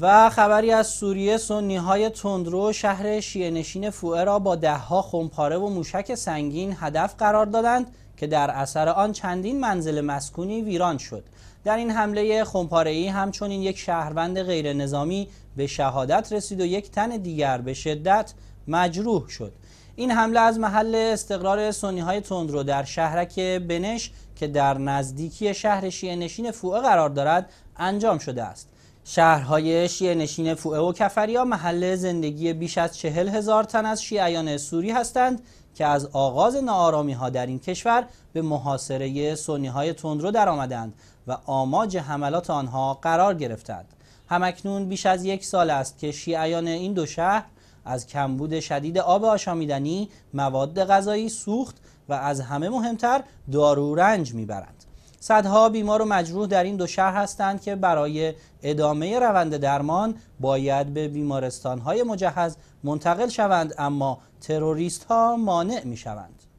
و خبری از سوریه سنی های تندرو شهر شیعه نشین فوئه را با دهها خمپاره و موشک سنگین هدف قرار دادند که در اثر آن چندین منزل مسکونی ویران شد در این حمله خمپاره ای همچنین یک شهروند غیر نظامی به شهادت رسید و یک تن دیگر به شدت مجروح شد این حمله از محل استقرار سنی های تندرو در شهرک بنش که در نزدیکی شهر شیعه نشین فوئه قرار دارد انجام شده است شهرهای شیعه نشین فوئه و کفریا محل زندگی بیش از چهل هزار تن از شیعیان سوری هستند که از آغاز نارامی ها در این کشور به محاصره سنی های تندرو درآمدند و آماج حملات آنها قرار گرفتند همکنون بیش از یک سال است که شیعیان این دو شهر از کمبود شدید آب آشامیدنی، مواد غذایی، سوخت و از همه مهمتر دارو رنج میبرند. صدها بیمار و مجروح در این دو شهر هستند که برای ادامه روند درمان باید به بیمارستان های مجهز منتقل شوند اما تروریست ها مانع می شوند